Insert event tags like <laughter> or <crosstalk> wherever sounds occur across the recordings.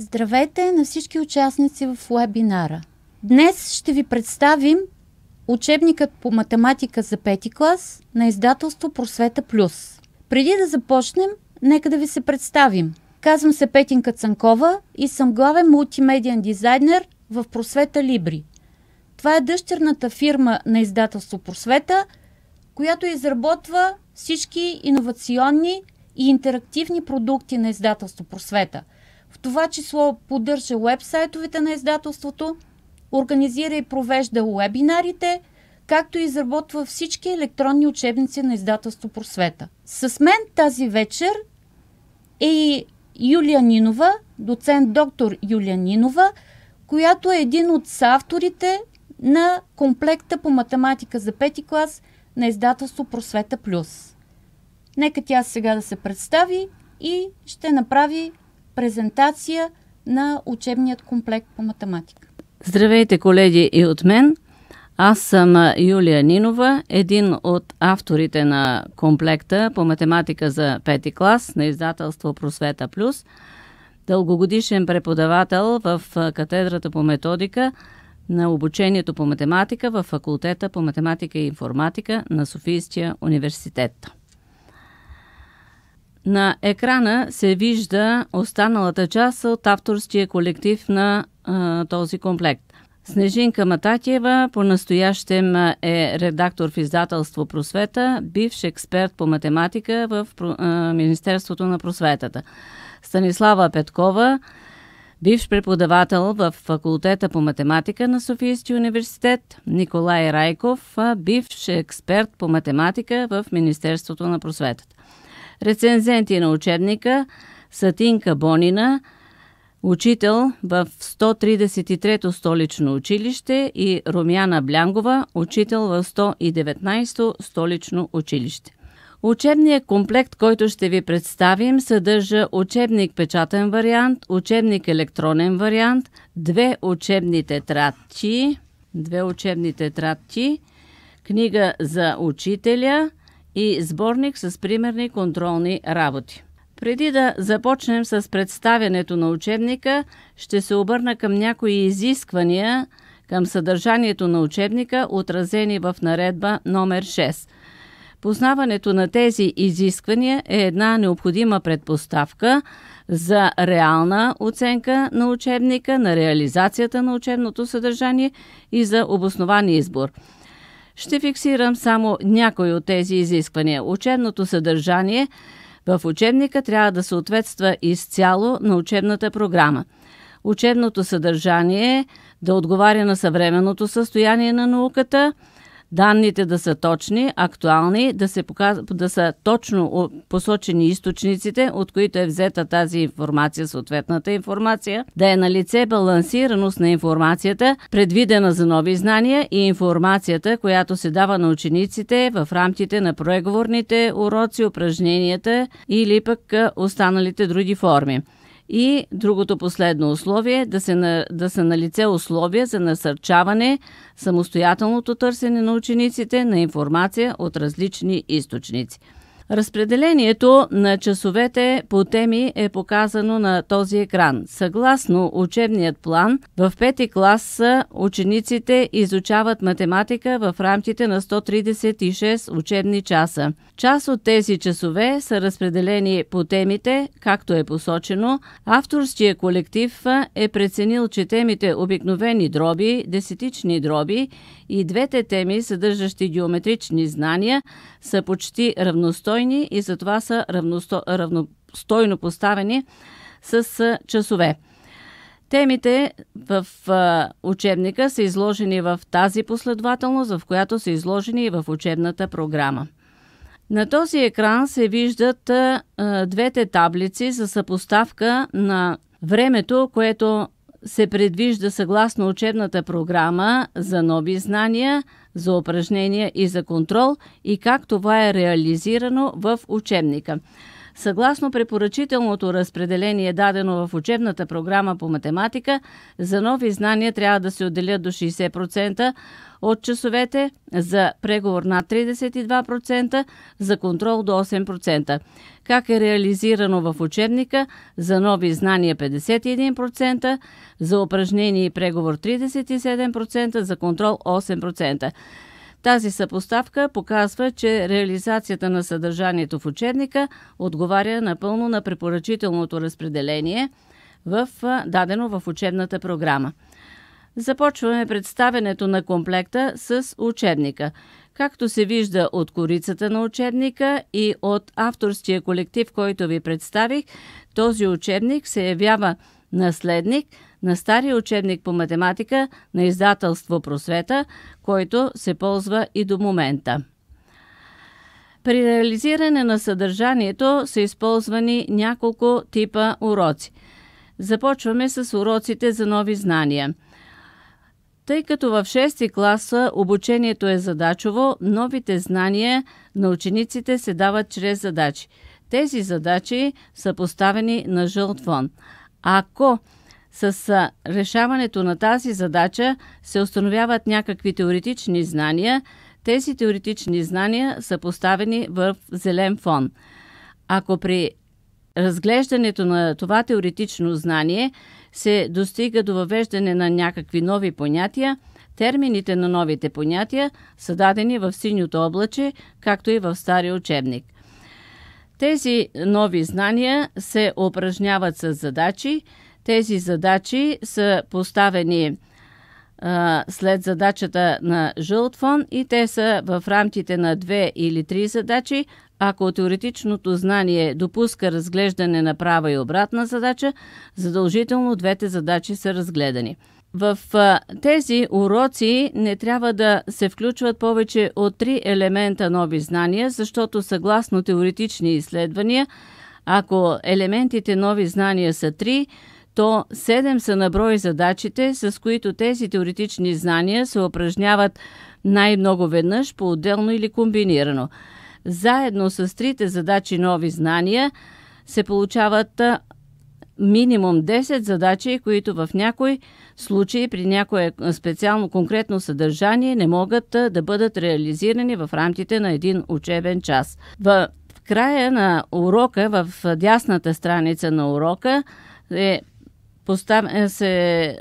Здравейте на всички участници в вебинара. Днес ще ви представим учебникът по математика за пети клас на издателство Просвета Плюс. Преди да започнем, нека да ви се представим. Казвам се Петинка Цанкова и съм главен мултимедиен дизайнер в Просвета Либри. Това е дъщерната фирма на издателство Просвета, която изработва всички иновационни и интерактивни продукти на издателство Просвета – в това число поддържа уебсайтовете на издателството, организира и провежда уебинарите, както и изработва всички електронни учебници на издателство Просвета. С мен тази вечер е и Юлия Нинова, доцент доктор Юлия Нинова, която е един от авторите на комплекта по математика за пети клас на издателство Просвета Плюс. Нека тя сега да се представи и ще направи презентация на учебният комплект по математика. Здравейте, колеги, и от мен. Аз съм Юлия Нинова, един от авторите на комплекта по математика за пети клас на издателство Просвета Плюс, дългогодишен преподавател в катедрата по методика на обучението по математика в факултета по математика и информатика на Софийския университет. На екрана се вижда останалата част от авторския колектив на а, този комплект. Снежинка Мататиева по-настоящем е редактор в издателство Просвета, бивш експерт по математика в Министерството на просветата. Станислава Петкова, бивш преподавател в факултета по математика на Софийския университет. Николай Райков, бивш експерт по математика в Министерството на просветата. Рецензенти на учебника Сатинка Бонина, учител в 133-то столично училище и Румяна Блянгова, учител в 119-то столично училище. Учебният комплект, който ще ви представим, съдържа учебник печатен вариант, учебник електронен вариант, две учебни тетрадки, две учебни тетрадки, книга за учителя и сборник с примерни контролни работи. Преди да започнем с представянето на учебника, ще се обърна към някои изисквания към съдържанието на учебника, отразени в наредба номер 6. Познаването на тези изисквания е една необходима предпоставка за реална оценка на учебника, на реализацията на учебното съдържание и за обоснован избор – ще фиксирам само някои от тези изисквания. Учебното съдържание в учебника трябва да съответства изцяло на учебната програма. Учебното съдържание да отговаря на съвременното състояние на науката – данните да са точни, актуални, да, се показ... да са точно посочени източниците, от които е взета тази информация, съответната информация, да е на лице балансираност на информацията, предвидена за нови знания и информацията, която се дава на учениците в рамките на преговорните уроци, упражненията или пък останалите други форми. И другото последно условие е да, се, на, да са на лице условия за насърчаване самостоятелното търсене на учениците на информация от различни източници. Разпределението на часовете по теми е показано на този екран. Съгласно учебният план, в пети клас учениците изучават математика в рамките на 136 учебни часа. Част от тези часове са разпределени по темите, както е посочено. Авторския колектив е преценил, че темите обикновени дроби, десетични дроби и двете теми, съдържащи геометрични знания, са почти равностойни и затова са равносто... равностойно поставени с часове. Темите в учебника са изложени в тази последователност, в която са изложени и в учебната програма. На този екран се виждат двете таблици за съпоставка на времето, което се предвижда съгласно учебната програма за нови знания, за упражнения и за контрол и как това е реализирано в учебника съгласно препоръчителното разпределение дадено в учебната програма по математика, за нови знания трябва да се отделят до 60% от часовете, за преговор над 32%, за контрол до 8%. Как е реализирано в учебника, за нови знания 51%, за упражнение и преговор 37%, за контрол 8%. Тази съпоставка показва, че реализацията на съдържанието в учебника отговаря напълно на препоръчителното разпределение в дадено в учебната програма. Започваме представенето на комплекта с учебника. Както се вижда от корицата на учебника и от авторския колектив, който ви представих, този учебник се явява наследник – на стария учебник по математика на издателство Просвета, който се ползва и до момента. При реализиране на съдържанието са използвани няколко типа уроци. Започваме с уроците за нови знания – тъй като в 6 класа обучението е задачово, новите знания на учениците се дават чрез задачи. Тези задачи са поставени на жълт фон. Ако с решаването на тази задача се установяват някакви теоретични знания. Тези теоретични знания са поставени в зелен фон. Ако при разглеждането на това теоретично знание се достига до въвеждане на някакви нови понятия, термините на новите понятия са дадени в синьото облаче, както и в стария учебник. Тези нови знания се упражняват с задачи, тези задачи са поставени а, след задачата на жълт фон и те са в рамките на две или три задачи. Ако теоретичното знание допуска разглеждане на права и обратна задача, задължително двете задачи са разгледани. В а, тези уроци не трябва да се включват повече от три елемента нови знания, защото съгласно теоретични изследвания, ако елементите нови знания са три, то 7 са на брой задачите, с които тези теоретични знания се упражняват най-много веднъж, по-отделно или комбинирано. Заедно с трите задачи нови знания се получават минимум 10 задачи, които в някой случай при някое специално конкретно съдържание не могат да бъдат реализирани в рамките на един учебен час. В края на урока, в дясната страница на урока, е е, се, е,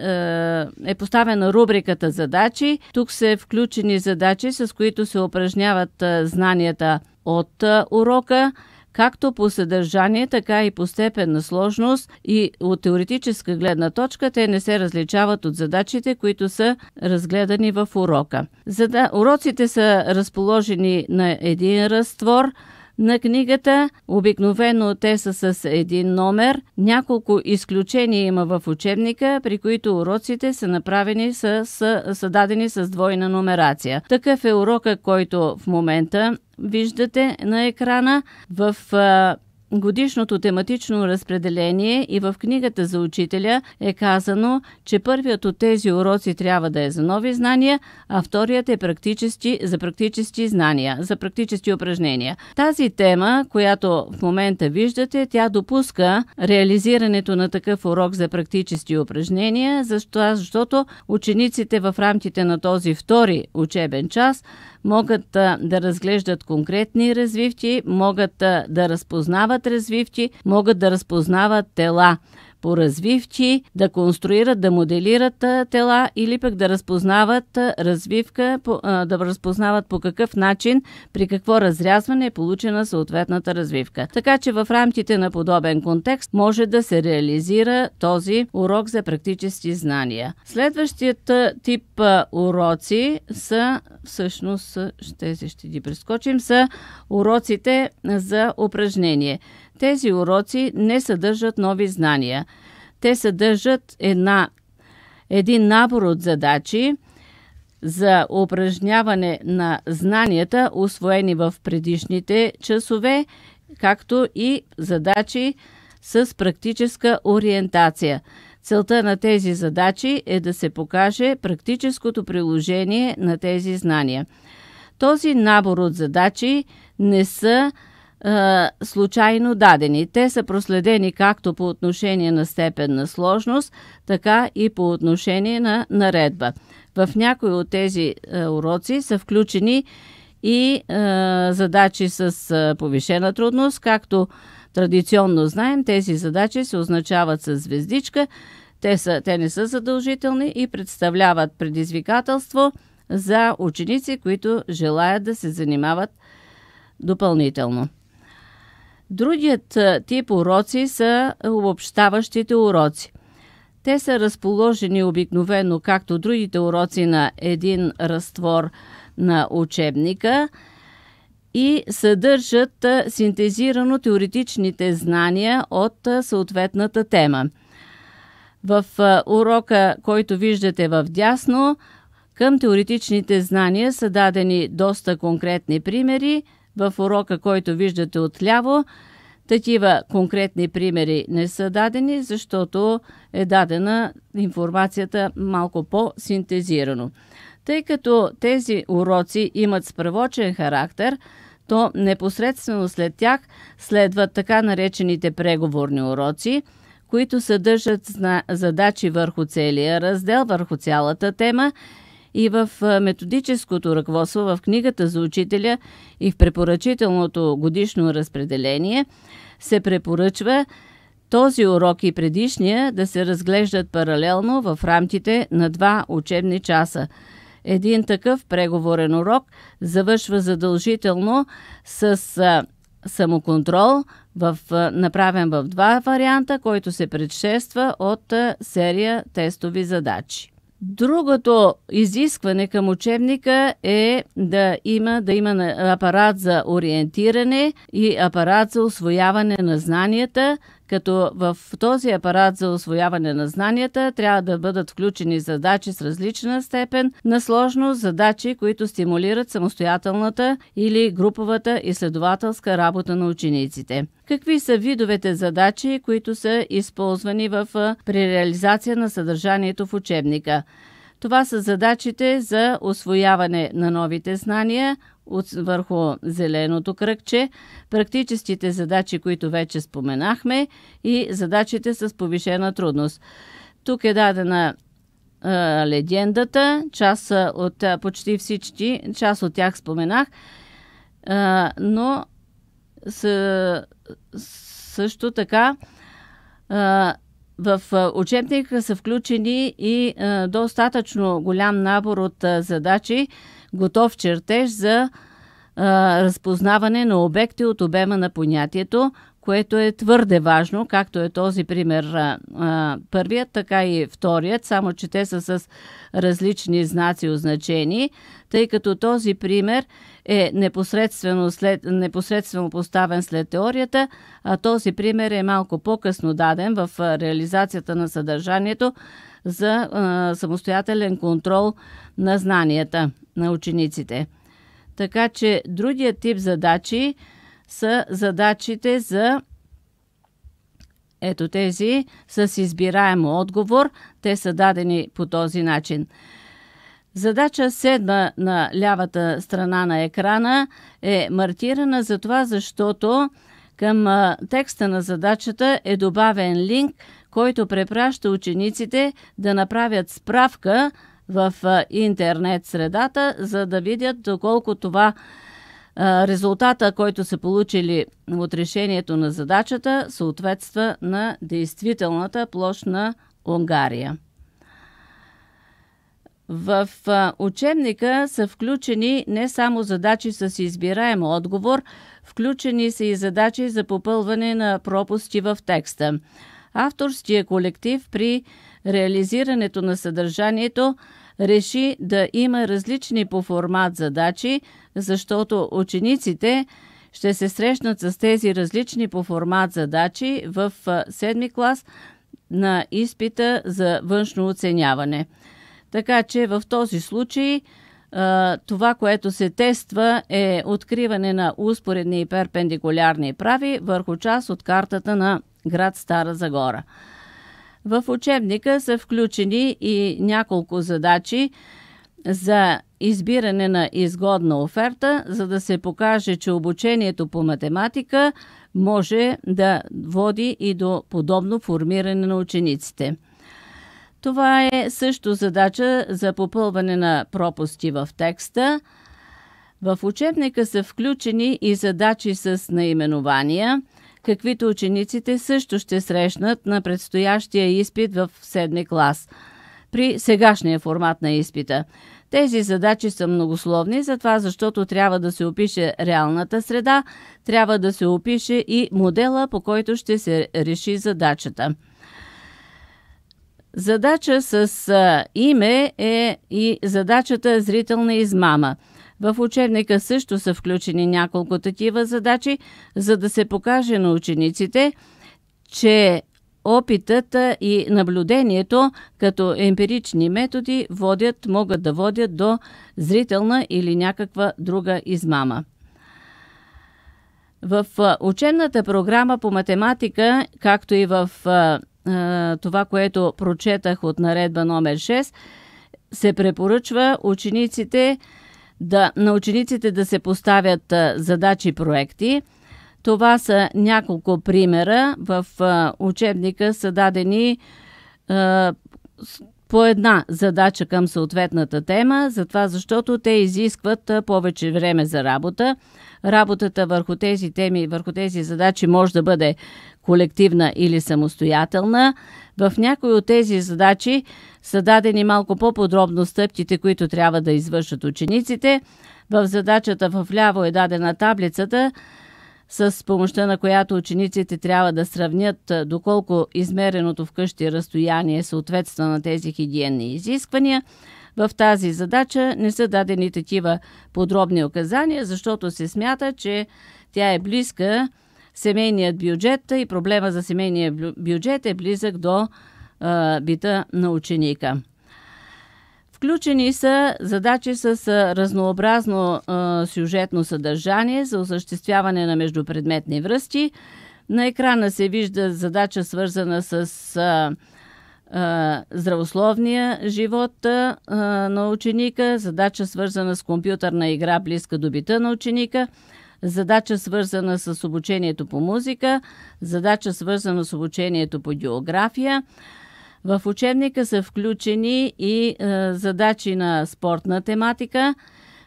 е поставена рубриката задачи. Тук са включени задачи, с които се упражняват е, знанията от урока както по съдържание, така и по степен на сложност и от теоретическа гледна точка те не се различават от задачите, които са разгледани в урока. Зада... Уроците са разположени на един разтвор – на книгата. Обикновено те са с един номер. Няколко изключения има в учебника, при които уроците са направени с, с, са дадени с двойна номерация. Такъв е урока, който в момента виждате на екрана. В годишното тематично разпределение и в книгата за учителя е казано, че първият от тези уроци трябва да е за нови знания, а вторият е практически, за практически знания, за практически упражнения. Тази тема, която в момента виждате, тя допуска реализирането на такъв урок за практически упражнения, защото учениците в рамките на този втори учебен час могат а, да разглеждат конкретни развивки, могат а, да разпознават развивки, могат да разпознават тела поразвивчи, да конструират, да моделират тела или пък да разпознават развивка, да разпознават по какъв начин, при какво разрязване е получена съответната развивка. Така че в рамките на подобен контекст може да се реализира този урок за практически знания. Следващият тип уроци са всъщност, ще, ще ги прескочим, са уроците за упражнение. Тези уроци не съдържат нови знания. Те съдържат една, един набор от задачи за упражняване на знанията, освоени в предишните часове, както и задачи с практическа ориентация. Целта на тези задачи е да се покаже практическото приложение на тези знания. Този набор от задачи не са случайно дадени. Те са проследени както по отношение на степен на сложност, така и по отношение на наредба. В някои от тези уроци са включени и задачи с повишена трудност, както традиционно знаем, тези задачи се означават с звездичка, те, са, те не са задължителни и представляват предизвикателство за ученици, които желаят да се занимават допълнително. Другият тип уроци са обобщаващите уроци. Те са разположени обикновено, както другите уроци, на един разтвор на учебника и съдържат синтезирано теоретичните знания от съответната тема. В урока, който виждате в дясно, към теоретичните знания са дадени доста конкретни примери – в урока, който виждате отляво. Такива конкретни примери не са дадени, защото е дадена информацията малко по-синтезирано. Тъй като тези уроци имат справочен характер, то непосредствено след тях следват така наречените преговорни уроци, които съдържат задачи върху целия раздел, върху цялата тема и в методическото ръководство, в книгата за учителя и в препоръчителното годишно разпределение се препоръчва този урок и предишния да се разглеждат паралелно в рамките на два учебни часа. Един такъв преговорен урок завършва задължително с самоконтрол, в, направен в два варианта, който се предшества от серия тестови задачи. Другото изискване към учебника е да има, да има апарат за ориентиране и апарат за освояване на знанията – като в този апарат за освояване на знанията трябва да бъдат включени задачи с различна степен на сложност, задачи, които стимулират самостоятелната или груповата изследователска работа на учениците. Какви са видовете задачи, които са използвани в при реализация на съдържанието в учебника? Това са задачите за освояване на новите знания, от, върху зеленото кръгче, практическите задачи, които вече споменахме и задачите с повишена трудност. Тук е дадена е, легендата, част от почти всички, част от тях споменах, е, но също така е, в учебника са включени и е, достатъчно голям набор от задачи, готов чертеж за а, разпознаване на обекти от обема на понятието, което е твърде важно, както е този пример а, първият, така и вторият, само че те са с различни знаци означени, тъй като този пример е непосредствено, след, непосредствено поставен след теорията, а този пример е малко по-късно даден в реализацията на съдържанието за а, самостоятелен контрол на знанията на учениците. Така че другия тип задачи са задачите за ето тези с избираем отговор. Те са дадени по този начин. Задача седма на лявата страна на екрана е маркирана за това, защото към текста на задачата е добавен линк, който препраща учениците да направят справка в интернет средата, за да видят доколко това резултата, който са получили от решението на задачата, съответства на действителната площ на Унгария. В учебника са включени не само задачи с избираем отговор, включени са и задачи за попълване на пропусти в текста. Авторския колектив при реализирането на съдържанието – реши да има различни по формат задачи, защото учениците ще се срещнат с тези различни по формат задачи в 7 клас на изпита за външно оценяване. Така че в този случай това, което се тества е откриване на успоредни и перпендикулярни прави върху част от картата на град Стара Загора. В учебника са включени и няколко задачи за избиране на изгодна оферта, за да се покаже, че обучението по математика може да води и до подобно формиране на учениците. Това е също задача за попълване на пропусти в текста. В учебника са включени и задачи с наименования – каквито учениците също ще срещнат на предстоящия изпит в седми клас при сегашния формат на изпита. Тези задачи са многословни, затова защото трябва да се опише реалната среда, трябва да се опише и модела, по който ще се реши задачата. Задача с име е и задачата зрителна измама – в учебника също са включени няколко такива задачи, за да се покаже на учениците, че опитът и наблюдението като емпирични методи водят, могат да водят до зрителна или някаква друга измама. В учебната програма по математика, както и в това, което прочетах от наредба номер 6, се препоръчва учениците да, на учениците да се поставят задачи и проекти. Това са няколко примера. В учебника са дадени по една задача към съответната тема, затова защото те изискват повече време за работа. Работата върху тези теми, върху тези задачи може да бъде колективна или самостоятелна. В някои от тези задачи са дадени малко по-подробно стъпките, които трябва да извършат учениците. В задачата в ляво е дадена таблицата, с помощта на която учениците трябва да сравнят доколко измереното вкъщи разстояние съответства на тези хигиенни изисквания. В тази задача не са дадени такива подробни указания, защото се смята, че тя е близка семейният бюджет и проблема за семейния бюджет е близък до а, бита на ученика. Включени са задачи с разнообразно а, сюжетно съдържание за осъществяване на междупредметни връзки. На екрана се вижда задача свързана с а, а, здравословния живот а, на ученика, задача свързана с компютърна игра близка до бита на ученика – задача свързана с обучението по музика, задача свързана с обучението по география. В учебника са включени и е, задачи на спортна тематика,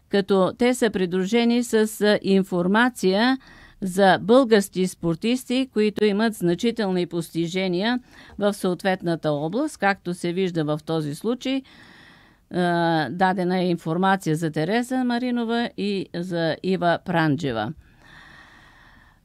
като те са придружени с е, информация за български спортисти, които имат значителни постижения в съответната област, както се вижда в този случай – дадена е информация за Тереза Маринова и за Ива Пранджева.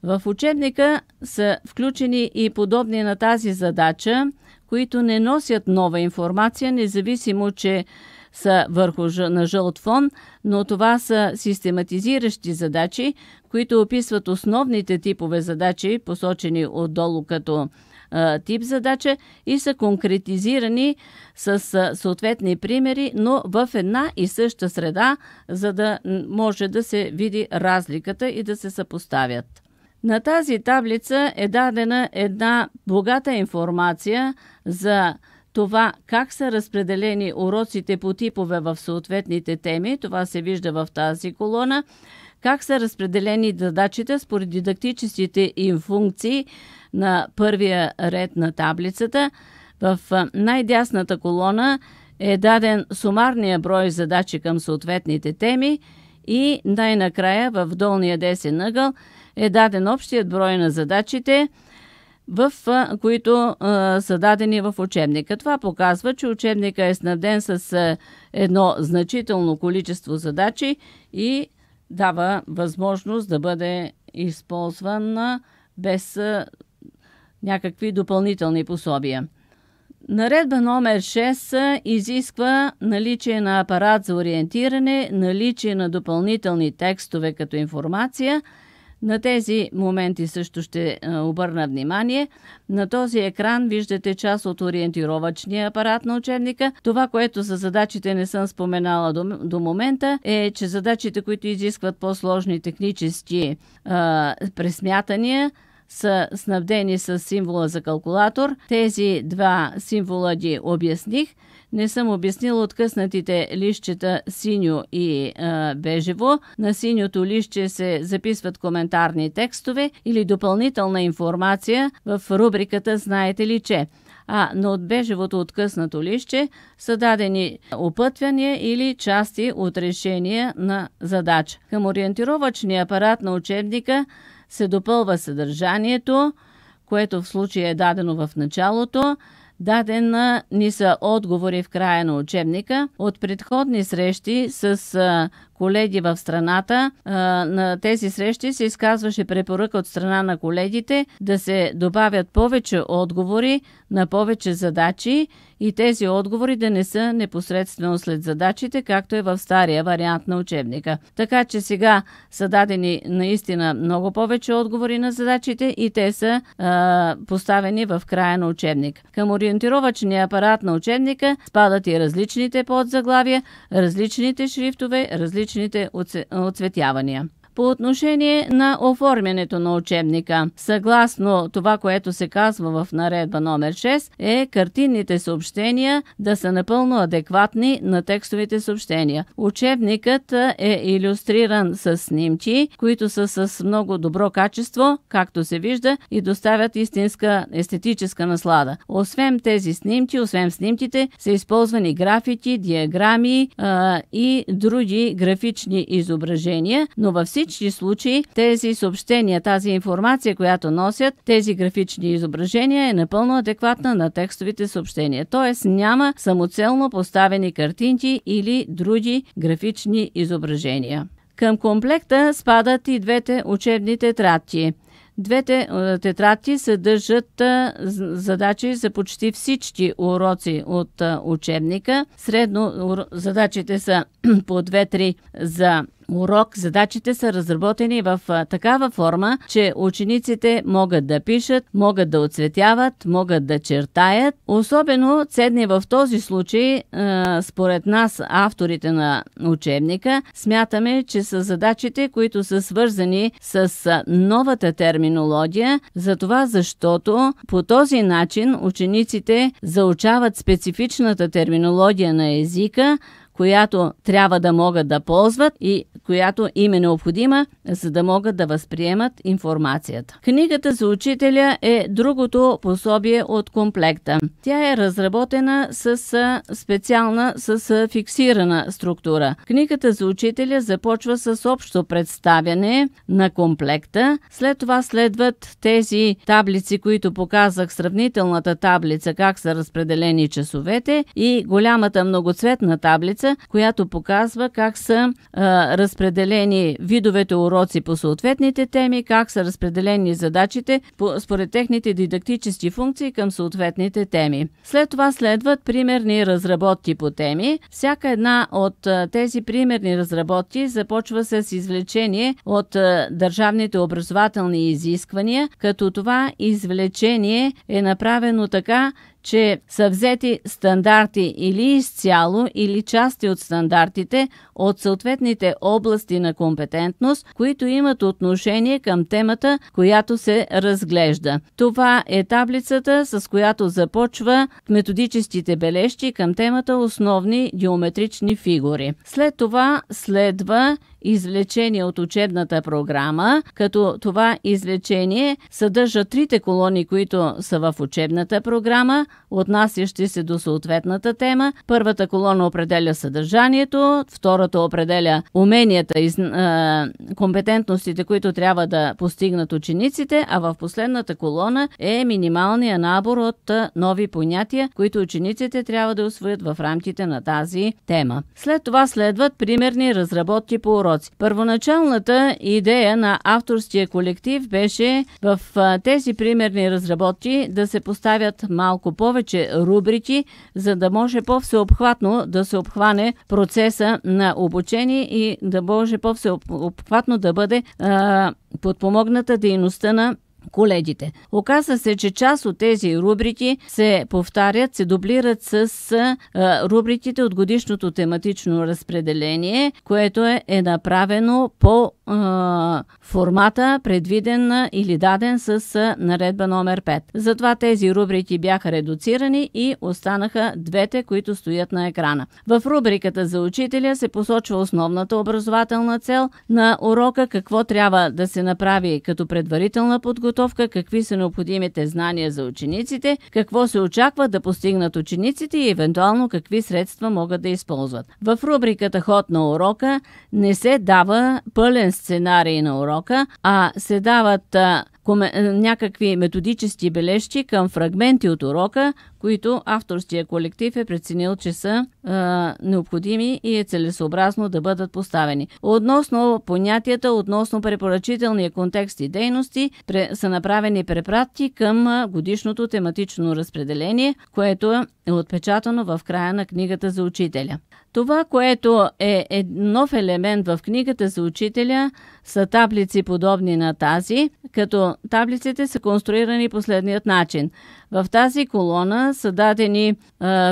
В учебника са включени и подобни на тази задача, които не носят нова информация, независимо, че са върху на жълт фон, но това са систематизиращи задачи, които описват основните типове задачи, посочени отдолу като тип задача и са конкретизирани с съответни примери, но в една и съща среда, за да може да се види разликата и да се съпоставят. На тази таблица е дадена една богата информация за това как са разпределени уроците по типове в съответните теми, това се вижда в тази колона, как са разпределени задачите според дидактическите им функции на първия ред на таблицата. В най-дясната колона е даден сумарния брой задачи към съответните теми и най-накрая в долния десен ъгъл е даден общият брой на задачите – в които а, са дадени в учебника. Това показва, че учебника е снабден с а, едно значително количество задачи и дава възможност да бъде използван без някакви допълнителни пособия. Наредба номер 6 изисква наличие на апарат за ориентиране, наличие на допълнителни текстове като информация – на тези моменти също ще обърна внимание. На този екран виждате част от ориентировачния апарат на учебника. Това, което за задачите не съм споменала до, до момента, е, че задачите, които изискват по-сложни технически а, пресмятания, са снабдени с символа за калкулатор. Тези два символа ги обясних – не съм обяснил откъснатите лищчета синьо и а, бежево. На синьото лище се записват коментарни текстове или допълнителна информация в рубриката «Знаете ли, че?». А на отбежевото откъснато лище са дадени опътвяния или части от решения на задача. Към ориентировъчния апарат на учебника се допълва съдържанието, което в случая е дадено в началото, Дадена ни са отговори в края на учебника от предходни срещи с колеги в страната. На тези срещи се изказваше препоръка от страна на колегите да се добавят повече отговори на повече задачи и тези отговори да не са непосредствено след задачите, както е в стария вариант на учебника. Така че сега са дадени наистина много повече отговори на задачите и те са а, поставени в края на учебник. Към ориентировачния апарат на учебника спадат и различните подзаглавия, различните шрифтове, различните различните оцветявания по отношение на оформянето на учебника. Съгласно това, което се казва в наредба номер 6, е картинните съобщения да са напълно адекватни на текстовите съобщения. Учебникът е иллюстриран с снимки, които са с много добро качество, както се вижда, и доставят истинска естетическа наслада. Освен тези снимки, освен снимките, са използвани графити, диаграми а, и други графични изображения, но във всички всички случаи тези съобщения, тази информация, която носят тези графични изображения е напълно адекватна на текстовите съобщения. Тоест няма самоцелно поставени картинки или други графични изображения. Към комплекта спадат и двете учебни тетрадки. Двете е, тетрадки съдържат е, задачи за почти всички уроци от е, учебника. Средно задачите са <clears throat> по 2-3 за урок. Задачите са разработени в такава форма, че учениците могат да пишат, могат да оцветяват, могат да чертаят. Особено ценни в този случай, според нас, авторите на учебника, смятаме, че са задачите, които са свързани с новата терминология, за това защото по този начин учениците заучават специфичната терминология на езика, която трябва да могат да ползват и която им е необходима, за да могат да възприемат информацията. Книгата за учителя е другото пособие от комплекта. Тя е разработена с специална, с фиксирана структура. Книгата за учителя започва с общо представяне на комплекта. След това следват тези таблици, които показах, сравнителната таблица, как са разпределени часовете и голямата многоцветна таблица, която показва как са а, разпределени разпределени видовете уроци по съответните теми, как са разпределени задачите по, според техните дидактически функции към съответните теми. След това следват примерни разработки по теми. Всяка една от тези примерни разработки започва с извлечение от държавните образователни изисквания, като това извлечение е направено така, че са взети стандарти или изцяло, или части от стандартите от съответните области на компетентност, които имат отношение към темата, която се разглежда. Това е таблицата, с която започва методическите бележки към темата основни геометрични фигури. След това следва извлечение от учебната програма, като това извлечение съдържа трите колони, които са в учебната програма, отнасящи се до съответната тема. Първата колона определя съдържанието, втората определя уменията и компетентностите, които трябва да постигнат учениците, а в последната колона е минималния набор от нови понятия, които учениците трябва да освоят в рамките на тази тема. След това следват примерни разработки по уроки потоци. Първоначалната идея на авторския колектив беше в тези примерни разработки да се поставят малко повече рубрики, за да може по-всеобхватно да се обхване процеса на обучение и да може по-всеобхватно да бъде а, подпомогната дейността на колегите. Оказва се, че част от тези рубрики се повтарят, се дублират с рубриките от годишното тематично разпределение, което е, е направено по формата, предвиден или даден с наредба номер 5. Затова тези рубрики бяха редуцирани и останаха двете, които стоят на екрана. В рубриката за учителя се посочва основната образователна цел на урока, какво трябва да се направи като предварителна подготовка подготовка, какви са необходимите знания за учениците, какво се очаква да постигнат учениците и евентуално какви средства могат да използват. В рубриката Ход на урока не се дава пълен сценарий на урока, а се дават е, някакви методически бележки към фрагменти от урока, които авторския колектив е преценил, че са е, необходими и е целесообразно да бъдат поставени. Относно понятията, относно препоръчителния контекст и дейности, пре, са направени препратки към е, годишното тематично разпределение, което е отпечатано в края на книгата за учителя. Това, което е, нов елемент в книгата за учителя, са таблици подобни на тази, като таблиците са конструирани последният начин. В тази колона са дадени е,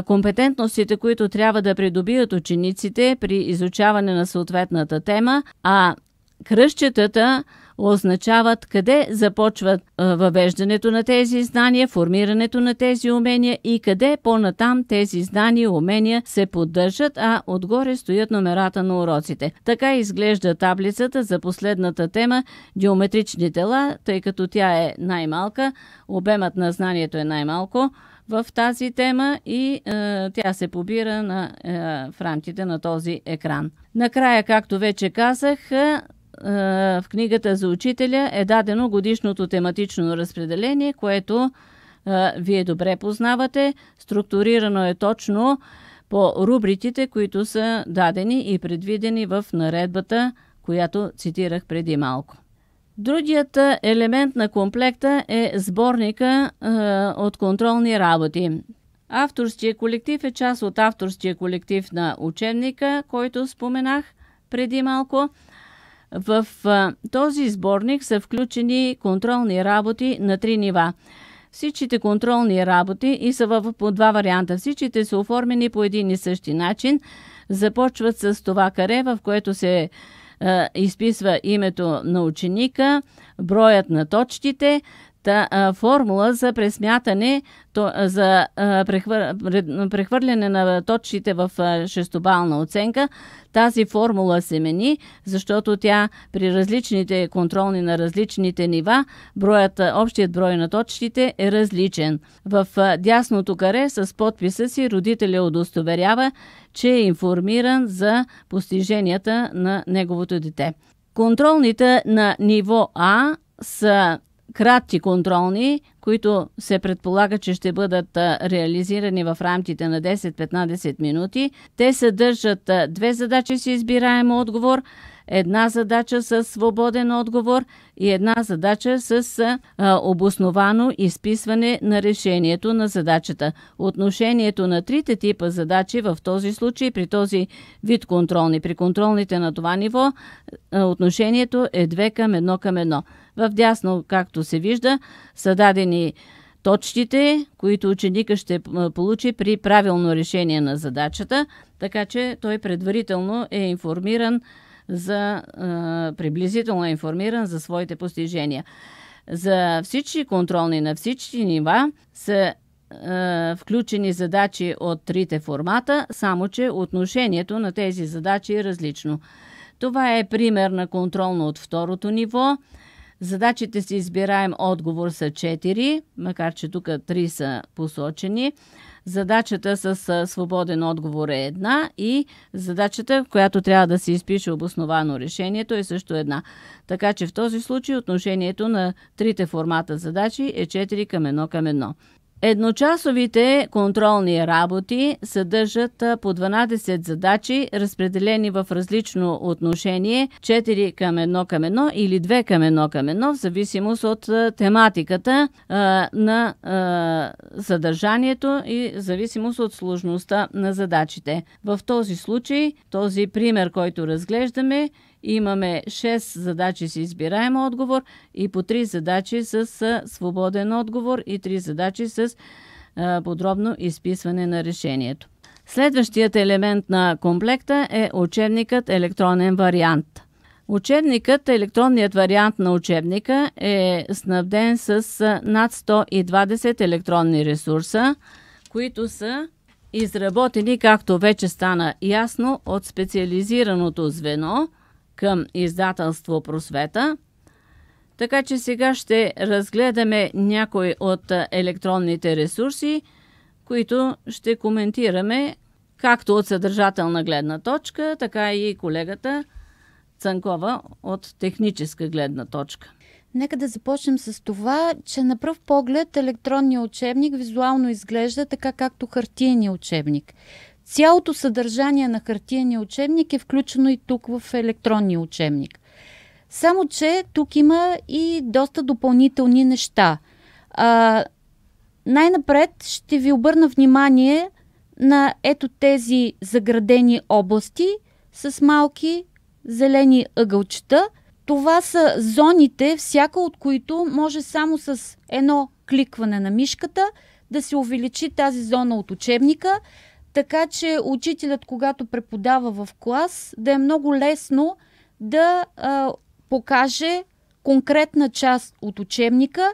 компетентностите, които трябва да придобият учениците при изучаване на съответната тема, а кръщетата – означават къде започват въвеждането на тези знания, формирането на тези умения и къде по-натам тези знания и умения се поддържат, а отгоре стоят номерата на уроците. Така изглежда таблицата за последната тема геометрични тела, тъй като тя е най-малка, обемът на знанието е най-малко в тази тема и е, тя се побира на, е, в рамките на този екран. Накрая, както вече казах, е, в книгата за учителя е дадено годишното тематично разпределение, което е, вие добре познавате. Структурирано е точно по рубриките, които са дадени и предвидени в наредбата, която цитирах преди малко. Другият елемент на комплекта е сборника е, от контролни работи. Авторския колектив е част от авторския колектив на учебника, който споменах преди малко – в този сборник са включени контролни работи на три нива. Всичките контролни работи и са в по два варианта. Всичките са оформени по един и същи начин. Започват с това каре, в което се изписва името на ученика, броят на точките, Та а, формула за пресмятане, то, за а, прехвър... прехвърляне на точките в а, шестобална оценка, тази формула се мени, защото тя при различните контролни на различните нива, броят, общият брой на точките е различен. В а, дясното каре с подписа си родителя удостоверява, че е информиран за постиженията на неговото дете. Контролните на ниво А са кратки контролни, които се предполага, че ще бъдат реализирани в рамките на 10-15 минути. Те съдържат две задачи с избираем отговор – една задача с свободен отговор и една задача с а, обосновано изписване на решението на задачата. Отношението на трите типа задачи в този случай при този вид контролни, при контролните на това ниво, а, отношението е две към едно към едно. В дясно, както се вижда, са дадени точките, които ученика ще получи при правилно решение на задачата, така че той предварително е информиран за а, приблизително информиран за своите постижения. За всички контролни на всички нива са а, включени задачи от трите формата, само че отношението на тези задачи е различно. Това е пример на контролно от второто ниво. Задачите си избираем отговор са 4, макар че тук 3 са посочени. Задачата с свободен отговор е една и задачата, в която трябва да се изпише обосновано решението е също една. Така че в този случай отношението на трите формата задачи е 4 към 1 към 1. Едночасовите контролни работи съдържат по 12 задачи, разпределени в различно отношение 4 към 1 към 1 или 2 към 1 към 1, в зависимост от тематиката на съдържанието и в зависимост от сложността на задачите. В този случай, този пример, който разглеждаме, Имаме 6 задачи с избираем отговор и по 3 задачи с свободен отговор и 3 задачи с подробно изписване на решението. Следващият елемент на комплекта е учебникът електронен вариант. Учебникът, електронният вариант на учебника е снабден с над 120 електронни ресурса, които са изработени, както вече стана ясно, от специализираното звено – към издателство Просвета. Така че сега ще разгледаме някои от електронните ресурси, които ще коментираме както от съдържателна гледна точка, така и колегата Цанкова от техническа гледна точка. Нека да започнем с това, че на пръв поглед електронният учебник визуално изглежда така както хартиения учебник. Цялото съдържание на хартияния учебник е включено и тук в електронния учебник. Само, че тук има и доста допълнителни неща. А, най-напред ще ви обърна внимание на ето тези заградени области с малки зелени ъгълчета. Това са зоните, всяка от които може само с едно кликване на мишката да се увеличи тази зона от учебника – така че учителят, когато преподава в клас, да е много лесно да а, покаже конкретна част от учебника,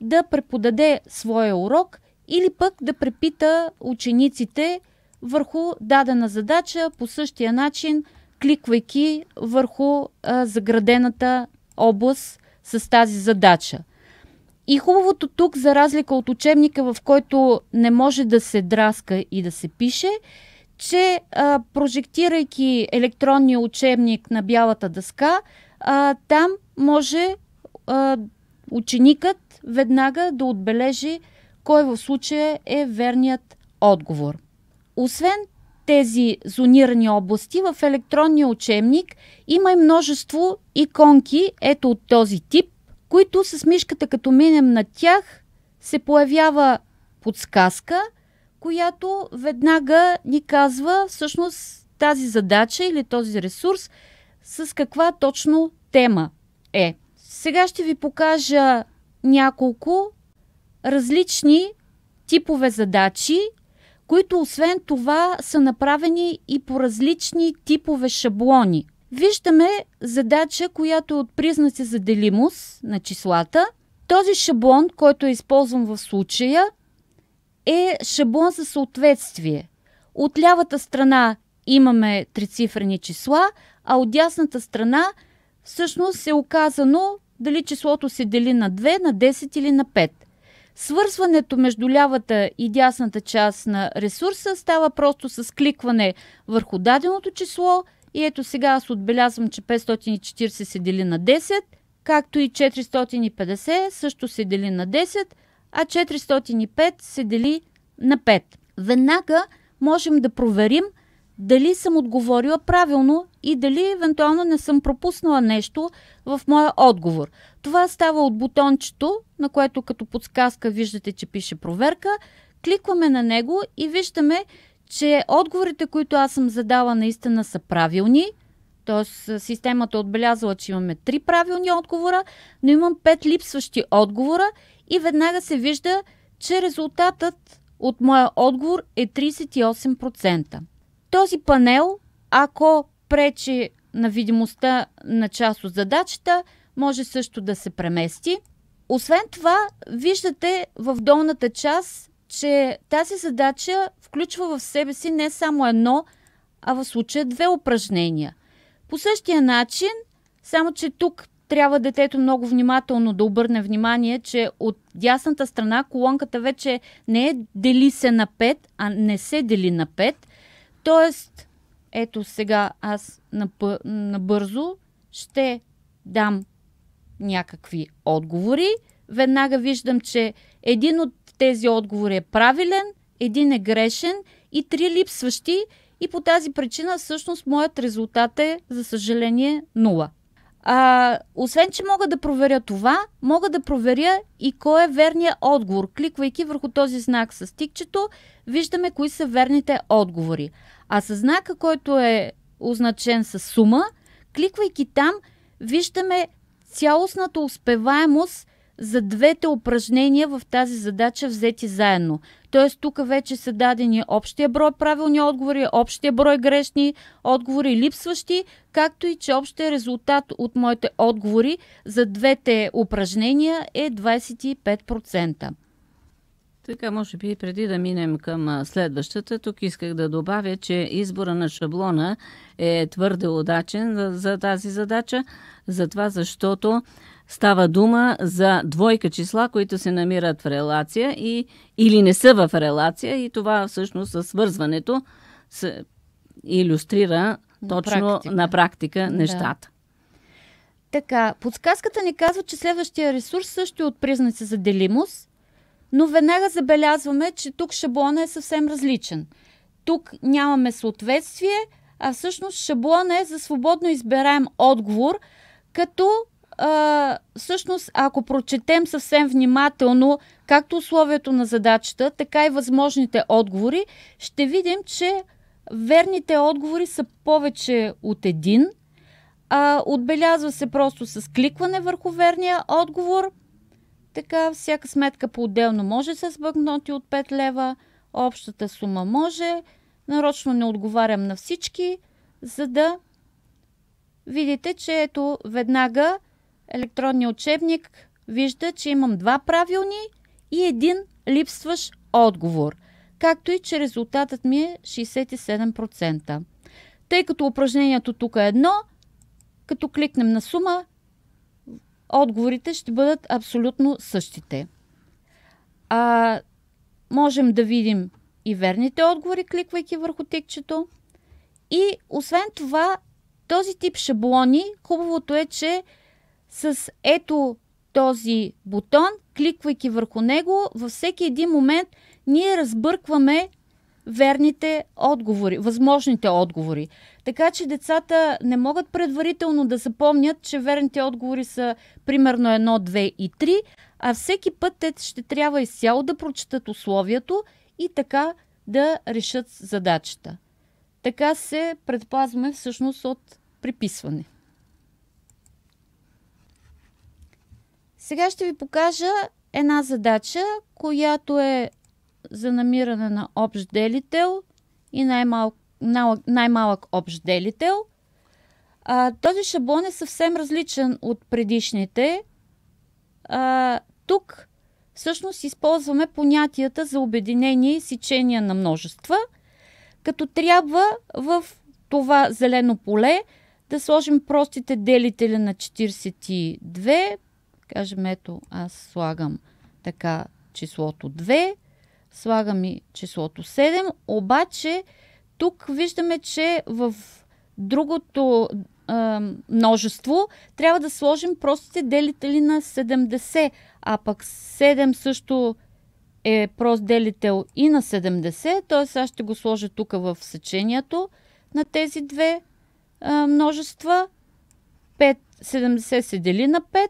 да преподаде своя урок или пък да препита учениците върху дадена задача по същия начин, кликвайки върху а, заградената област с тази задача. И хубавото тук, за разлика от учебника, в който не може да се драска и да се пише, че а, прожектирайки електронния учебник на бялата дъска, а, там може а, ученикът веднага да отбележи кой в случая е верният отговор. Освен тези зонирани области, в електронния учебник има и множество иконки, ето от този тип, които с мишката като минем на тях се появява подсказка, която веднага ни казва всъщност тази задача или този ресурс с каква точно тема е. Сега ще ви покажа няколко различни типове задачи, които освен това са направени и по различни типове шаблони виждаме задача, която е от признаци за делимост на числата. Този шаблон, който е използван в случая, е шаблон за съответствие. От лявата страна имаме трицифрени числа, а от дясната страна всъщност е оказано дали числото се дели на 2, на 10 или на 5. Свързването между лявата и дясната част на ресурса става просто с кликване върху даденото число – и ето сега аз отбелязвам, че 540 се дели на 10, както и 450 също се дели на 10, а 405 се дели на 5. Веднага можем да проверим дали съм отговорила правилно и дали евентуално не съм пропуснала нещо в моя отговор. Това става от бутончето, на което като подсказка виждате, че пише проверка. Кликваме на него и виждаме, че отговорите, които аз съм задала, наистина са правилни. Т.е. системата е отбелязала, че имаме три правилни отговора, но имам пет липсващи отговора и веднага се вижда, че резултатът от моя отговор е 38%. Този панел, ако пречи на видимостта на част от задачата, може също да се премести. Освен това, виждате в долната част че тази задача включва в себе си не само едно, а в случая две упражнения. По същия начин, само че тук трябва детето много внимателно да обърне внимание, че от дясната страна колонката вече не е дели се на 5, а не се дели на 5. Тоест, ето сега аз набързо ще дам някакви отговори. Веднага виждам, че един от тези отговори е правилен, един е грешен и три липсващи и по тази причина всъщност моят резултат е, за съжаление, нула. А, освен, че мога да проверя това, мога да проверя и кой е верният отговор. Кликвайки върху този знак с тикчето, виждаме кои са верните отговори. А с знака, който е означен с сума, кликвайки там, виждаме цялостната успеваемост за двете упражнения в тази задача взети заедно. Тоест тук вече са дадени общия брой правилни отговори, общия брой грешни отговори, липсващи, както и че общия резултат от моите отговори за двете упражнения е 25%. Така, може би преди да минем към следващата, тук исках да добавя, че избора на шаблона е твърде удачен за тази задача, затова защото Става дума за двойка числа, които се намират в релация и, или не са в релация и това всъщност със свързването се иллюстрира на точно практика. на практика нещата. Да. Така, подсказката ни казва, че следващия ресурс също е от признаци за делимост, но веднага забелязваме, че тук шаблона е съвсем различен. Тук нямаме съответствие, а всъщност шаблона е за свободно избираем отговор, като а, всъщност, ако прочетем съвсем внимателно както условието на задачата, така и възможните отговори, ще видим, че верните отговори са повече от един. А, отбелязва се просто с кликване върху верния отговор. Така, всяка сметка по-отделно може с бъкноти от 5 лева. Общата сума може. Нарочно не отговарям на всички, за да видите, че ето веднага електронния учебник вижда, че имам два правилни и един липсващ отговор, както и че резултатът ми е 67%. Тъй като упражнението тук е едно, като кликнем на сума, отговорите ще бъдат абсолютно същите. А, можем да видим и верните отговори, кликвайки върху тикчето. И освен това, този тип шаблони, хубавото е, че с ето този бутон, кликвайки върху него, във всеки един момент ние разбъркваме верните отговори, възможните отговори. Така че децата не могат предварително да запомнят, че верните отговори са примерно 1, 2 и 3, а всеки път те ще трябва изцяло да прочитат условието и така да решат задачата. Така се предпазваме всъщност от приписване. Сега ще ви покажа една задача, която е за намиране на общ делител и най-малък, най-малък общ делител. А, този шаблон е съвсем различен от предишните. А, тук всъщност използваме понятията за обединение и сечение на множества, като трябва в това зелено поле да сложим простите делители на 42, кажем, ето аз слагам така числото 2, слагам и числото 7, обаче тук виждаме, че в другото е, множество трябва да сложим простите делители на 70, а пък 7 също е прост делител и на 70, т.е. аз ще го сложа тук в сечението на тези две е, множества. 5, 70 се дели на 5,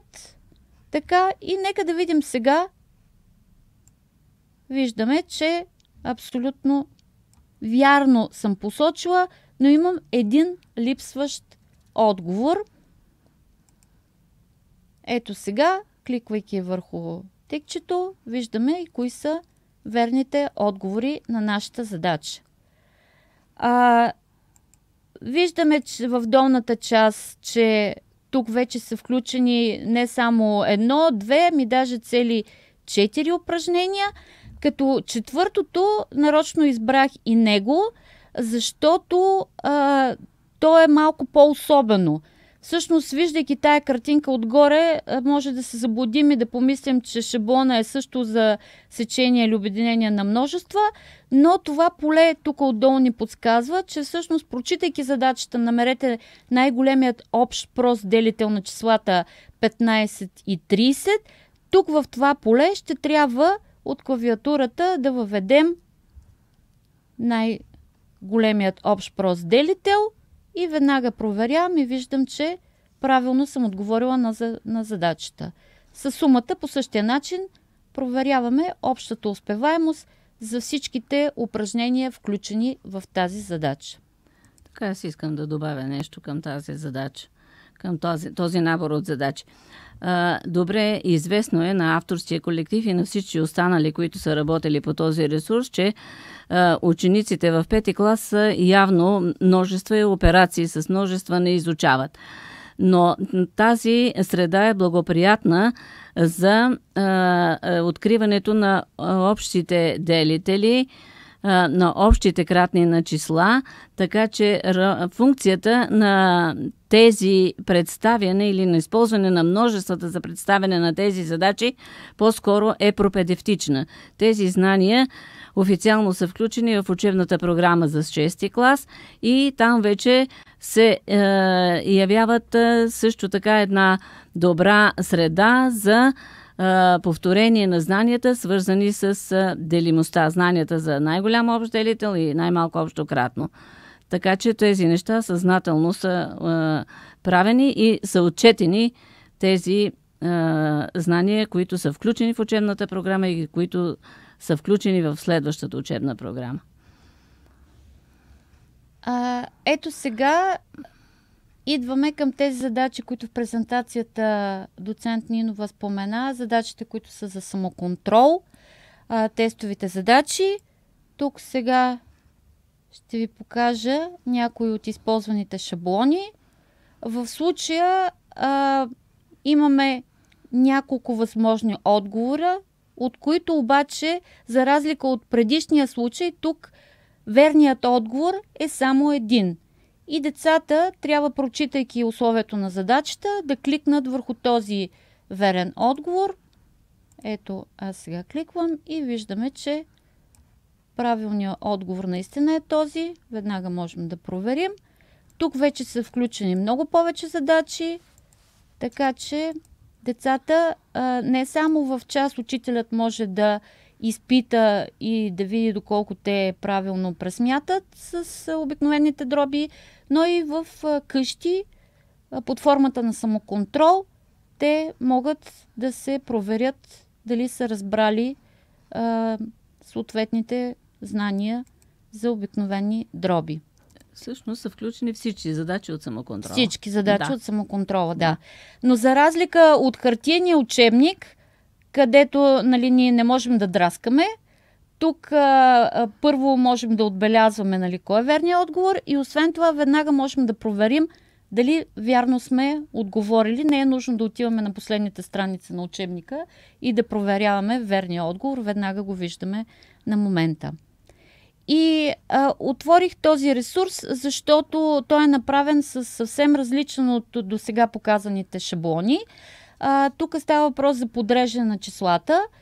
така и нека да видим сега. Виждаме, че абсолютно вярно съм посочила, но имам един липсващ отговор. Ето сега, кликвайки върху тикчето, виждаме и кои са верните отговори на нашата задача. А, виждаме че в долната част, че тук вече са включени не само едно, две, ми даже цели четири упражнения, като четвъртото нарочно избрах и него, защото а, то е малко по-особено. Всъщност, виждайки тая картинка отгоре, може да се заблудим и да помислим, че шаблона е също за сечение или обединение на множества, но това поле тук отдолу ни подсказва, че всъщност, прочитайки задачата, намерете най-големият общ прост делител на числата 15 и 30. Тук в това поле ще трябва от клавиатурата да въведем най-големият общ прост делител – и веднага проверявам и виждам, че правилно съм отговорила на, на задачата. С сумата по същия начин проверяваме общата успеваемост за всичките упражнения, включени в тази задача. Така си искам да добавя нещо към тази задача, към този, този набор от задачи добре известно е на авторския колектив и на всички останали, които са работили по този ресурс, че учениците в пети клас явно множество и операции с множество не изучават. Но тази среда е благоприятна за а, откриването на общите делители, на общите кратни на числа, така че функцията на тези представяне или на използване на множествата за представяне на тези задачи по-скоро е пропедевтична. Тези знания официално са включени в учебната програма за 6-ти клас и там вече се е, явяват е, също така една добра среда за повторение на знанията, свързани с а, делимостта. Знанията за най-голям общ делител и най-малко общократно. Така че тези неща съзнателно са а, правени и са отчетени тези а, знания, които са включени в учебната програма и които са включени в следващата учебна програма. А, ето сега Идваме към тези задачи, които в презентацията доцент Нинова спомена, задачите, които са за самоконтрол, а, тестовите задачи. Тук сега ще ви покажа някои от използваните шаблони. В случая а, имаме няколко възможни отговора, от които обаче, за разлика от предишния случай, тук верният отговор е само един – и децата трябва, прочитайки условието на задачата, да кликнат върху този верен отговор. Ето, аз сега кликвам и виждаме, че правилният отговор наистина е този. Веднага можем да проверим. Тук вече са включени много повече задачи, така че децата не само в час учителят може да изпита и да види доколко те правилно пресмятат с обикновените дроби, но и в къщи под формата на самоконтрол те могат да се проверят дали са разбрали а, съответните знания за обикновени дроби. Всъщност са включени всички задачи от самоконтрола. Всички задачи да. от самоконтрола, да. Но за разлика от хартияния учебник, където нали, ние не можем да драскаме, тук а, а, първо можем да отбелязваме нали, кой е верният отговор и освен това веднага можем да проверим дали вярно сме отговорили. Не е нужно да отиваме на последните страници на учебника и да проверяваме верния отговор. Веднага го виждаме на момента. И а, отворих този ресурс, защото той е направен с съвсем различен от до сега показаните шаблони. А, тук става въпрос за подреждане на числата –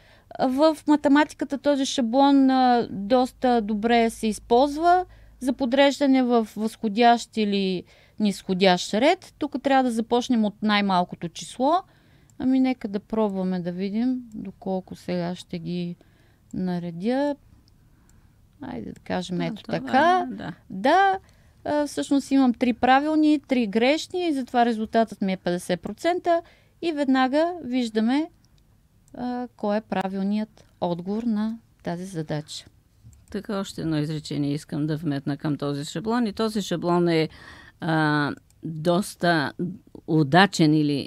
в математиката този шаблон а, доста добре се използва за подреждане в възходящ или нисходящ ред. Тук трябва да започнем от най-малкото число. Ами нека да пробваме да видим доколко сега ще ги наредя. Айде да кажем да, ето това, е така. Да. да. А, всъщност имам три правилни, три грешни и затова резултатът ми е 50%. И веднага виждаме а, кой е правилният отговор на тази задача. Така още едно изречение искам да вметна към този шаблон. И този шаблон е а, доста удачен или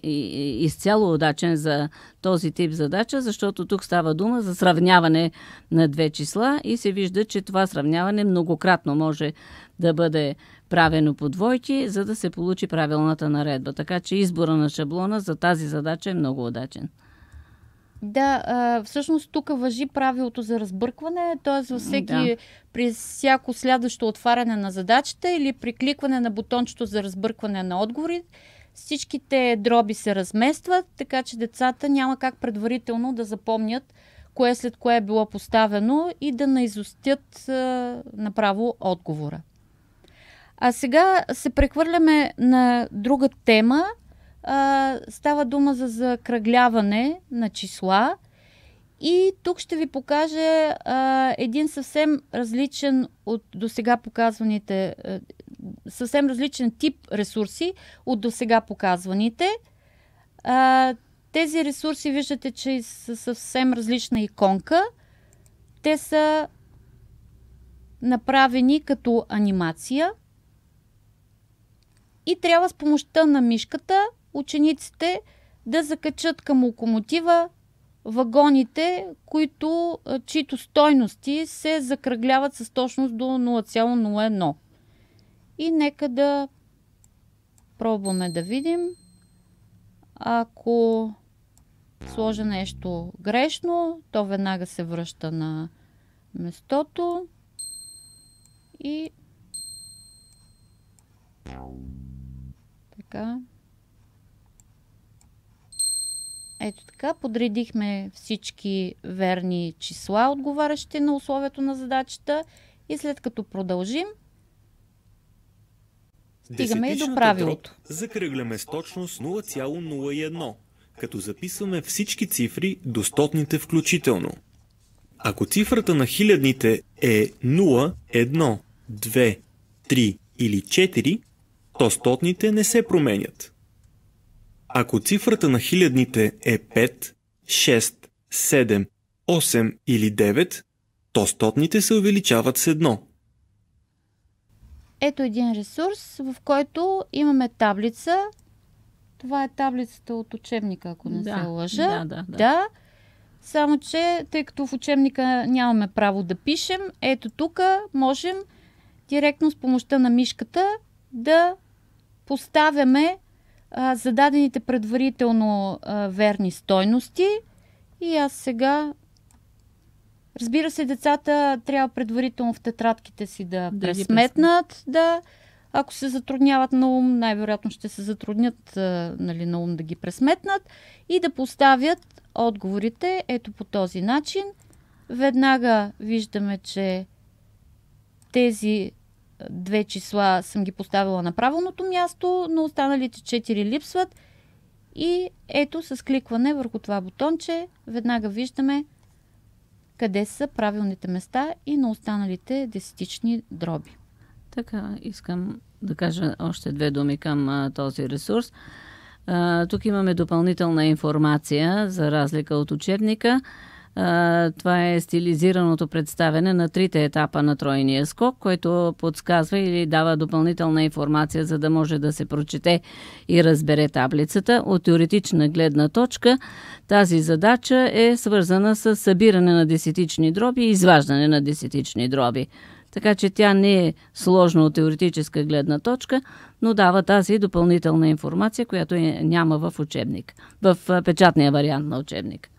изцяло удачен за този тип задача, защото тук става дума за сравняване на две числа и се вижда, че това сравняване многократно може да бъде правено по двойки, за да се получи правилната наредба. Така че избора на шаблона за тази задача е много удачен. Да, а, всъщност тук въжи правилото за разбъркване, т.е. във всеки, да. при всяко следващо отваряне на задачата или при кликване на бутончето за разбъркване на отговори, всичките дроби се разместват, така че децата няма как предварително да запомнят кое след кое е било поставено и да наизостят а, направо отговора. А сега се прехвърляме на друга тема – а, става дума за закръгляване на числа. И тук ще ви покажа а, един съвсем различен от досега показваните, а, съвсем различен тип ресурси от досега показваните. А, тези ресурси виждате, че са съвсем различна иконка. Те са направени като анимация. И трябва с помощта на мишката учениците да закачат към локомотива вагоните, които, чието стойности се закръгляват с точност до 0,01. И нека да пробваме да видим. Ако сложа нещо грешно, то веднага се връща на местото и така. Ето така, подредихме всички верни числа, отговарящи на условието на задачата и след като продължим, стигаме и до правилото. закръгляме с точност 0,01, като записваме всички цифри до стотните включително. Ако цифрата на хилядните е 0, 1, 2, 3 или 4, то стотните не се променят. Ако цифрата на хилядните е 5, 6, 7, 8 или 9, то стотните се увеличават с едно. Ето един ресурс, в който имаме таблица. Това е таблицата от учебника, ако не да, се лъжа. Да, да, да. да. Само, че тъй като в учебника нямаме право да пишем, ето тук можем директно с помощта на мишката да поставяме а, зададените предварително а, верни стойности и аз сега Разбира се, децата трябва предварително в тетрадките си да, да пресметнат, да. Ако се затрудняват на ум, най-вероятно ще се затруднят а, нали, на ум да ги пресметнат и да поставят отговорите ето по този начин. Веднага виждаме, че тези две числа съм ги поставила на правилното място, но останалите четири липсват. И ето с кликване върху това бутонче веднага виждаме къде са правилните места и на останалите десетични дроби. Така, искам да кажа още две думи към а, този ресурс. А, тук имаме допълнителна информация за разлика от учебника. А, това е стилизираното представене на трите етапа на тройния скок, което подсказва или дава допълнителна информация, за да може да се прочете и разбере таблицата. От теоретична гледна точка тази задача е свързана с събиране на десетични дроби и изваждане на десетични дроби. Така че тя не е сложна от теоретическа гледна точка, но дава тази допълнителна информация, която е, няма в учебник, в печатния вариант на учебник.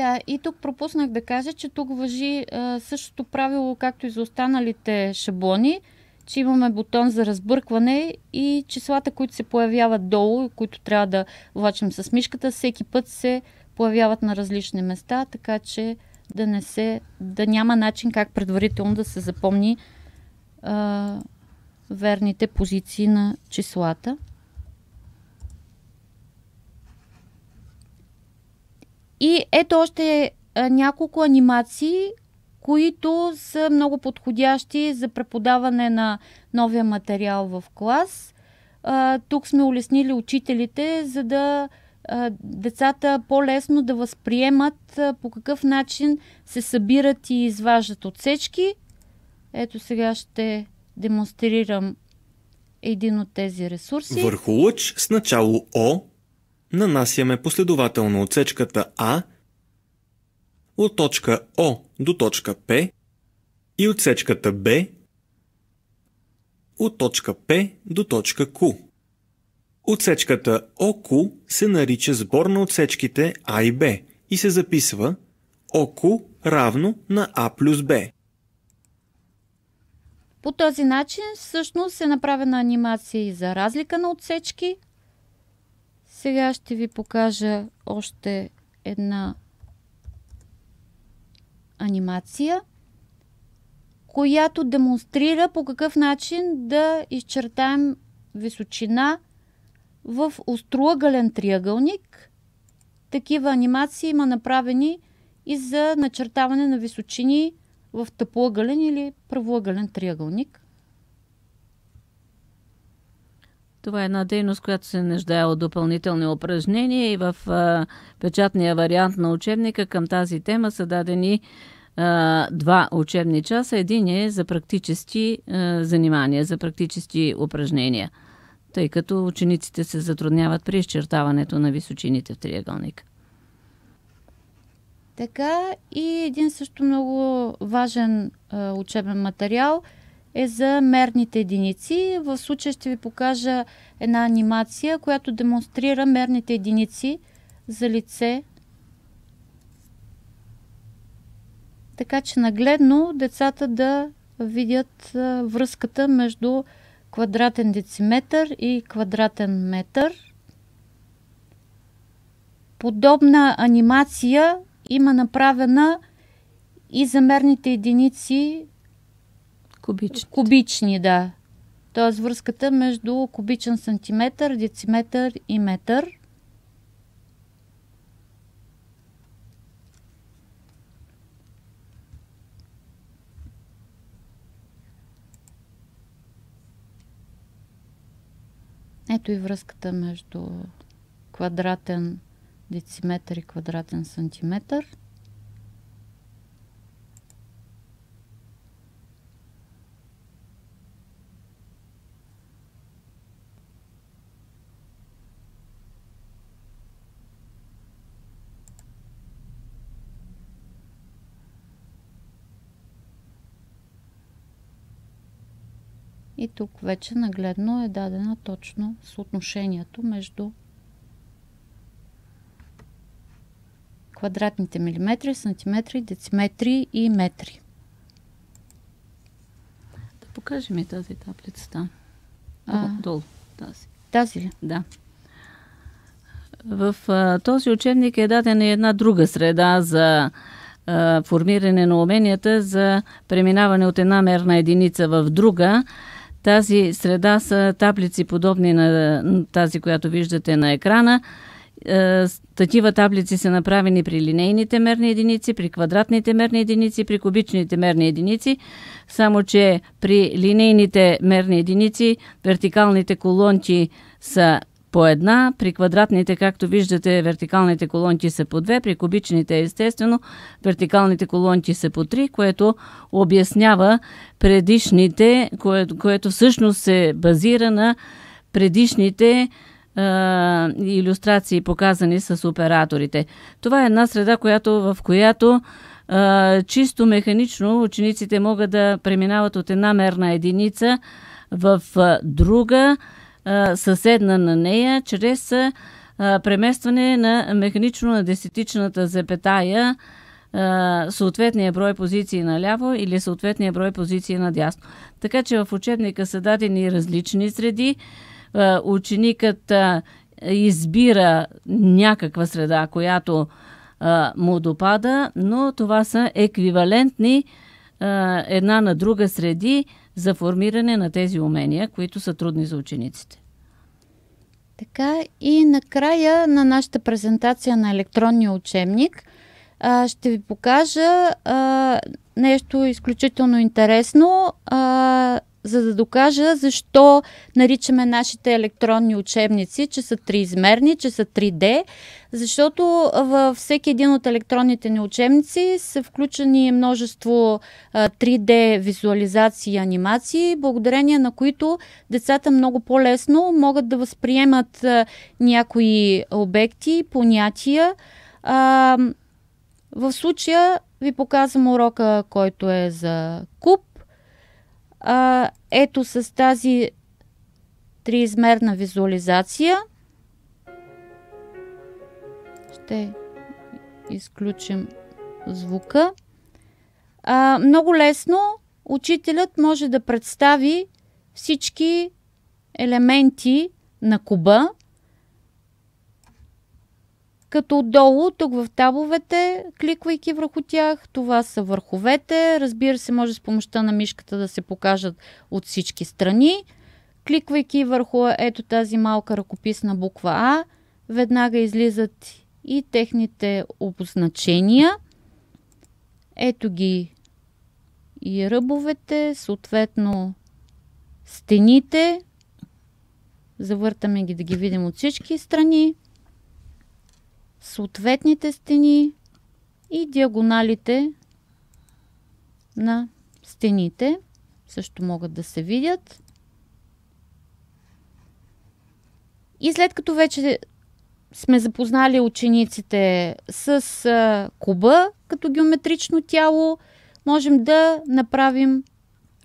Да, и тук пропуснах да кажа, че тук въжи а, същото правило, както и за останалите шаблони, че имаме бутон за разбъркване и числата, които се появяват долу, които трябва да влачим с мишката, всеки път се появяват на различни места, така че да не се, да няма начин как предварително да се запомни а, верните позиции на числата. И ето още няколко анимации, които са много подходящи за преподаване на новия материал в клас. Тук сме улеснили учителите, за да децата по-лесно да възприемат по какъв начин се събират и изваждат отсечки. Ето сега ще демонстрирам един от тези ресурси. Върху лъч с начало О нанасяме последователно отсечката А от точка О до точка П и отсечката Б от точка П до точка Q. Отсечката ОК се нарича сбор на отсечките А и Б и се записва ОК равно на А плюс Б. По този начин всъщност е направена анимация и за разлика на отсечки, сега ще ви покажа още една анимация, която демонстрира по какъв начин да изчертаем височина в остроъгълен триъгълник. Такива анимации има направени и за начертаване на височини в тъпоъгълен или правоъгълен триъгълник. Това е една дейност, която се нуждае от допълнителни упражнения и в а, печатния вариант на учебника към тази тема са дадени а, два учебни часа. Един е за практически а, занимания, за практически упражнения, тъй като учениците се затрудняват при изчертаването на височините в триъгълника. Така и един също много важен а, учебен материал – е за мерните единици. В случая ще ви покажа една анимация, която демонстрира мерните единици за лице. Така че нагледно децата да видят връзката между квадратен дециметър и квадратен метър. Подобна анимация има направена и за мерните единици Кубични. Кубични, да. Тоест връзката между кубичен сантиметър, дециметър и метър. Ето и връзката между квадратен дециметър и квадратен сантиметър. И тук вече нагледно е дадена точно съотношението между квадратните милиметри, сантиметри, дециметри и метри. Да покажи ми тази таблицата. А, долу. Тази. Тази ли? Да. В а, този учебник е дадена една друга среда за а, формиране на уменията за преминаване от една мерна единица в друга. Тази среда са таблици, подобни на тази, която виждате на екрана. Е, такива таблици са направени при линейните мерни единици, при квадратните мерни единици, при кубичните мерни единици, само че при линейните мерни единици вертикалните колонки са по една, при квадратните, както виждате, вертикалните колонки са по две, при кубичните, естествено, вертикалните колонки са по три, което обяснява предишните, което, което всъщност се базира на предишните иллюстрации, показани с операторите. Това е една среда, която, в която е, чисто механично учениците могат да преминават от една мерна единица в друга, съседна на нея, чрез преместване на механично на десетичната запетая съответния брой позиции наляво или съответния брой позиции надясно. Така че в учебника са дадени различни среди. Ученикът избира някаква среда, която му допада, но това са еквивалентни една на друга среди за формиране на тези умения, които са трудни за учениците. Така и накрая на нашата презентация на електронния учебник ще ви покажа нещо изключително интересно за да докажа защо наричаме нашите електронни учебници, че са триизмерни, че са 3D, защото във всеки един от електронните ни учебници са включени множество 3D визуализации и анимации, благодарение на които децата много по-лесно могат да възприемат някои обекти, понятия. В случая ви показвам урока, който е за куб а, ето с тази триизмерна визуализация ще изключим звука. А, много лесно учителят може да представи всички елементи на куба, като отдолу, тук в табовете, кликвайки върху тях, това са върховете. Разбира се, може с помощта на мишката да се покажат от всички страни. Кликвайки върху ето тази малка ръкописна буква А, веднага излизат и техните обозначения. Ето ги и ръбовете, съответно стените. Завъртаме ги да ги видим от всички страни съответните стени и диагоналите на стените също могат да се видят. И след като вече сме запознали учениците с куба като геометрично тяло, можем да направим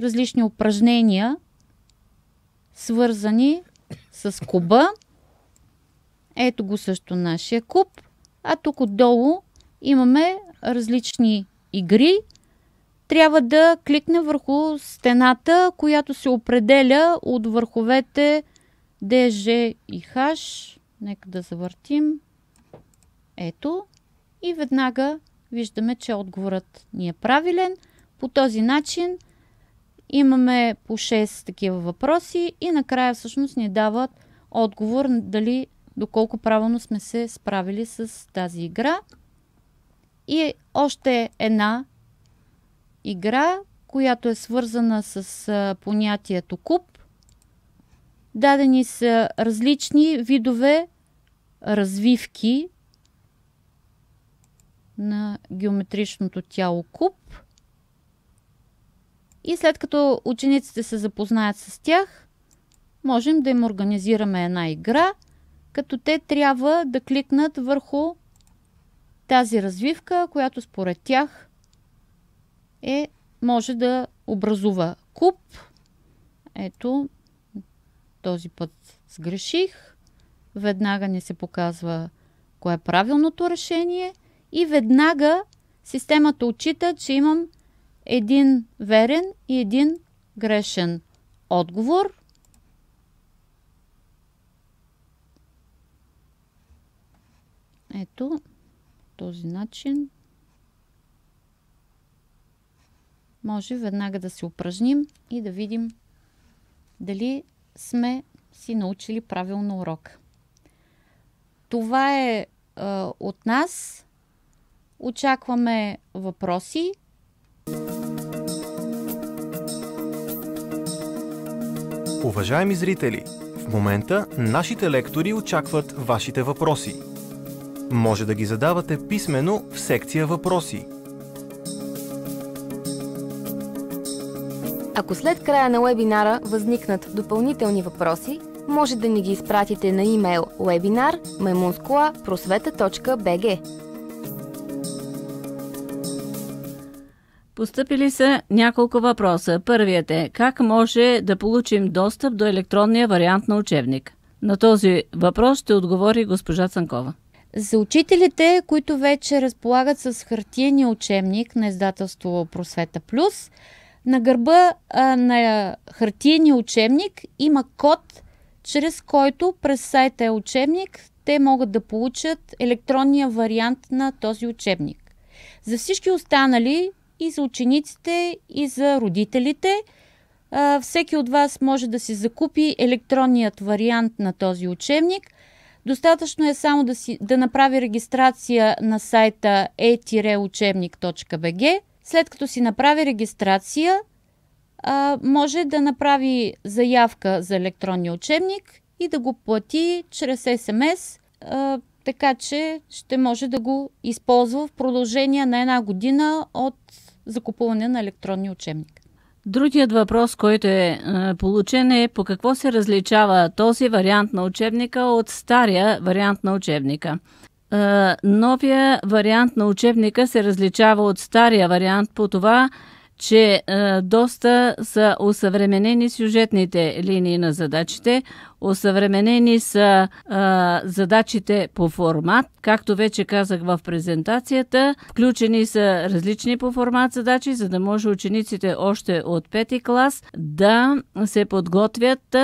различни упражнения, свързани с куба. Ето го също нашия куб. А тук отдолу имаме различни игри. Трябва да кликне върху стената, която се определя от върховете DG и H. Нека да завъртим. Ето. И веднага виждаме, че отговорът ни е правилен. По този начин имаме по 6 такива въпроси и накрая всъщност ни дават отговор дали доколко правилно сме се справили с тази игра. И е още една игра, която е свързана с понятието куп. Дадени са различни видове развивки на геометричното тяло куп. И след като учениците се запознаят с тях, можем да им организираме една игра – като те трябва да кликнат върху тази развивка, която според тях е, може да образува куп. Ето, този път сгреших. Веднага ни се показва кое е правилното решение и веднага системата отчита, че имам един верен и един грешен отговор – Ето, този начин може веднага да се упражним и да видим дали сме си научили правилно урок. Това е, от нас. Очакваме въпроси. Уважаеми зрители, в момента нашите лектори очакват вашите въпроси – може да ги задавате писменно в секция въпроси. Ако след края на вебинара възникнат допълнителни въпроси, може да ни ги изпратите на имейл webinar.memunskola.prosveta.bg Постъпили са няколко въпроса. Първият е как може да получим достъп до електронния вариант на учебник? На този въпрос ще отговори госпожа Цанкова. За учителите, които вече разполагат с хартиения учебник на издателство Просвета Плюс, на гърба а, на хартиения учебник има код, чрез който през сайта е учебник те могат да получат електронния вариант на този учебник. За всички останали, и за учениците, и за родителите, а, всеки от вас може да си закупи електронният вариант на този учебник – Достатъчно е само да, си, да направи регистрация на сайта e-учебник.bg. След като си направи регистрация, а, може да направи заявка за електронния учебник и да го плати чрез СМС, а, така че ще може да го използва в продължение на една година от закупуване на електронния учебник. Другият въпрос, който е, е получен е по какво се различава този вариант на учебника от стария вариант на учебника. Е, новия вариант на учебника се различава от стария вариант по това, че е, доста са усъвременени сюжетните линии на задачите, усъвременени са е, задачите по формат, както вече казах в презентацията, включени са различни по формат задачи, за да може учениците още от пети клас да се подготвят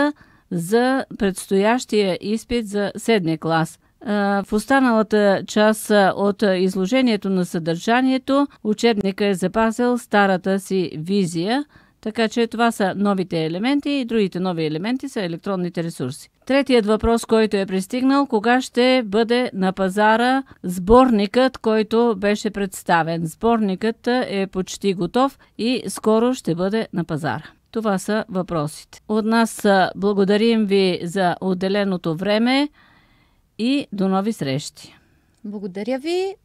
за предстоящия изпит за седми клас. В останалата част от изложението на съдържанието учебника е запазил старата си визия, така че това са новите елементи и другите нови елементи са електронните ресурси. Третият въпрос, който е пристигнал, кога ще бъде на пазара сборникът, който беше представен. Сборникът е почти готов и скоро ще бъде на пазара. Това са въпросите. От нас благодарим ви за отделеното време и до нови срещи. Благодаря ви.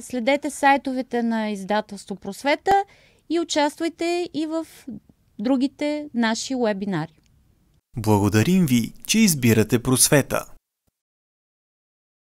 Следете сайтовете на издателство Просвета и участвайте и в другите наши вебинари. Благодарим ви, че избирате Просвета.